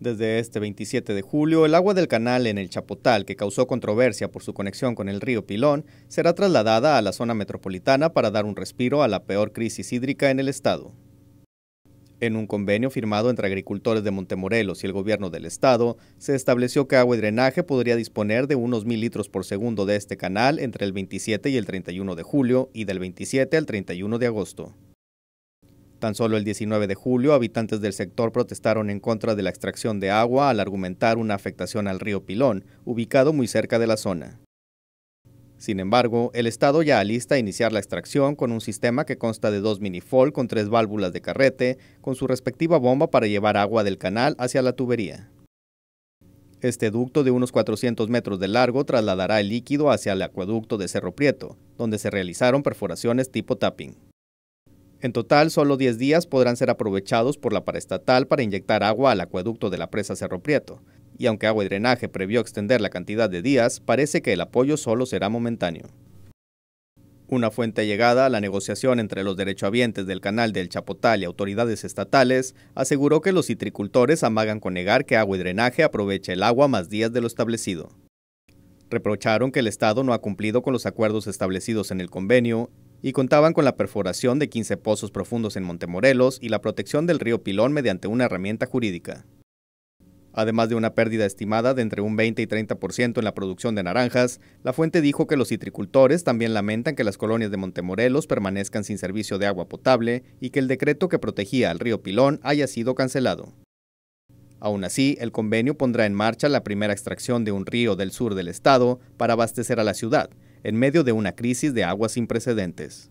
Desde este 27 de julio, el agua del canal en el Chapotal, que causó controversia por su conexión con el río Pilón, será trasladada a la zona metropolitana para dar un respiro a la peor crisis hídrica en el estado. En un convenio firmado entre agricultores de Montemorelos y el gobierno del estado, se estableció que agua y drenaje podría disponer de unos mil litros por segundo de este canal entre el 27 y el 31 de julio y del 27 al 31 de agosto. Tan solo el 19 de julio, habitantes del sector protestaron en contra de la extracción de agua al argumentar una afectación al río Pilón, ubicado muy cerca de la zona. Sin embargo, el Estado ya alista a iniciar la extracción con un sistema que consta de dos minifol con tres válvulas de carrete, con su respectiva bomba para llevar agua del canal hacia la tubería. Este ducto de unos 400 metros de largo trasladará el líquido hacia el acueducto de Cerro Prieto, donde se realizaron perforaciones tipo tapping. En total, solo 10 días podrán ser aprovechados por la paraestatal para inyectar agua al acueducto de la presa Cerro Prieto. Y aunque Agua y Drenaje previó extender la cantidad de días, parece que el apoyo solo será momentáneo. Una fuente llegada a la negociación entre los derechohabientes del canal del Chapotal y autoridades estatales aseguró que los citricultores amagan con negar que agua y drenaje aproveche el agua más días de lo establecido. Reprocharon que el Estado no ha cumplido con los acuerdos establecidos en el convenio y contaban con la perforación de 15 pozos profundos en Montemorelos y la protección del río Pilón mediante una herramienta jurídica. Además de una pérdida estimada de entre un 20 y 30% en la producción de naranjas, la fuente dijo que los citricultores también lamentan que las colonias de Montemorelos permanezcan sin servicio de agua potable y que el decreto que protegía al río Pilón haya sido cancelado. Aún así, el convenio pondrá en marcha la primera extracción de un río del sur del estado para abastecer a la ciudad, en medio de una crisis de aguas sin precedentes.